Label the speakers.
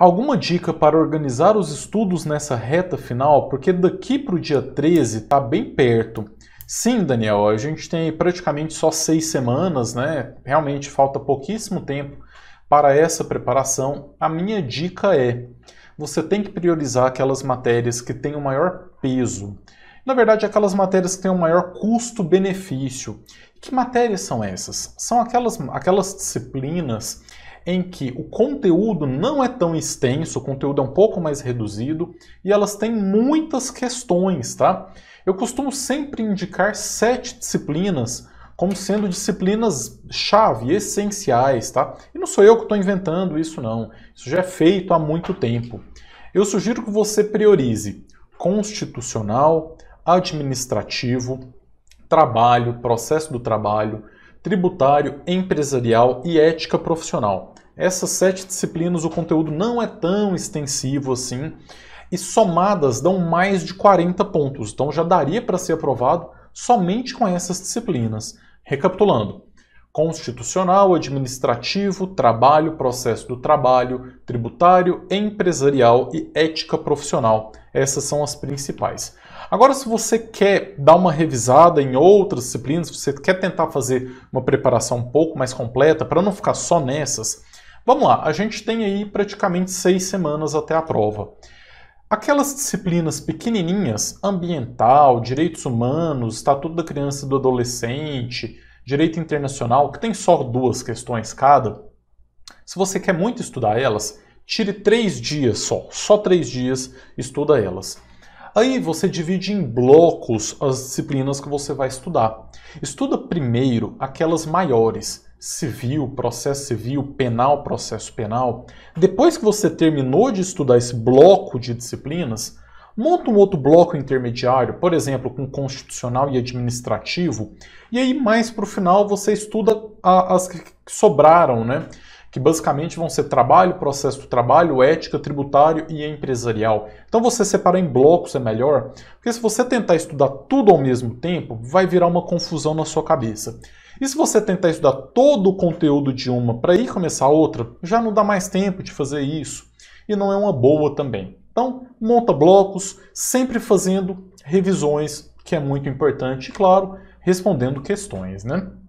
Speaker 1: Alguma dica para organizar os estudos nessa reta final? Porque daqui para o dia 13 está bem perto. Sim, Daniel, a gente tem praticamente só seis semanas, né? Realmente falta pouquíssimo tempo para essa preparação. A minha dica é: você tem que priorizar aquelas matérias que têm o maior peso. Na verdade, aquelas matérias que têm o maior custo-benefício. Que matérias são essas? São aquelas, aquelas disciplinas em que o conteúdo não é tão extenso, o conteúdo é um pouco mais reduzido e elas têm muitas questões, tá? Eu costumo sempre indicar sete disciplinas como sendo disciplinas chave, essenciais, tá? E não sou eu que estou inventando isso, não. Isso já é feito há muito tempo. Eu sugiro que você priorize constitucional, administrativo, trabalho, processo do trabalho, tributário, empresarial e ética profissional. Essas sete disciplinas, o conteúdo não é tão extensivo assim e somadas dão mais de 40 pontos, então já daria para ser aprovado somente com essas disciplinas. Recapitulando: constitucional, administrativo, trabalho, processo do trabalho, tributário, empresarial e ética profissional. Essas são as principais. Agora, se você quer dar uma revisada em outras disciplinas, se você quer tentar fazer uma preparação um pouco mais completa para não ficar só nessas, vamos lá. A gente tem aí praticamente seis semanas até a prova. Aquelas disciplinas pequenininhas, ambiental, direitos humanos, estatuto da criança e do adolescente, direito internacional, que tem só duas questões cada, se você quer muito estudar elas, tire três dias só, só três dias, estuda elas. Aí você divide em blocos as disciplinas que você vai estudar. Estuda primeiro aquelas maiores, civil, processo civil, penal, processo penal. Depois que você terminou de estudar esse bloco de disciplinas, monta um outro bloco intermediário, por exemplo, com constitucional e administrativo, e aí mais para o final você estuda as que sobraram, né? que basicamente vão ser trabalho, processo do trabalho, ética, tributário e empresarial. Então você separar em blocos é melhor, porque se você tentar estudar tudo ao mesmo tempo, vai virar uma confusão na sua cabeça. E se você tentar estudar todo o conteúdo de uma para ir começar a outra, já não dá mais tempo de fazer isso e não é uma boa também. Então, monta blocos, sempre fazendo revisões, que é muito importante, e claro, respondendo questões, né?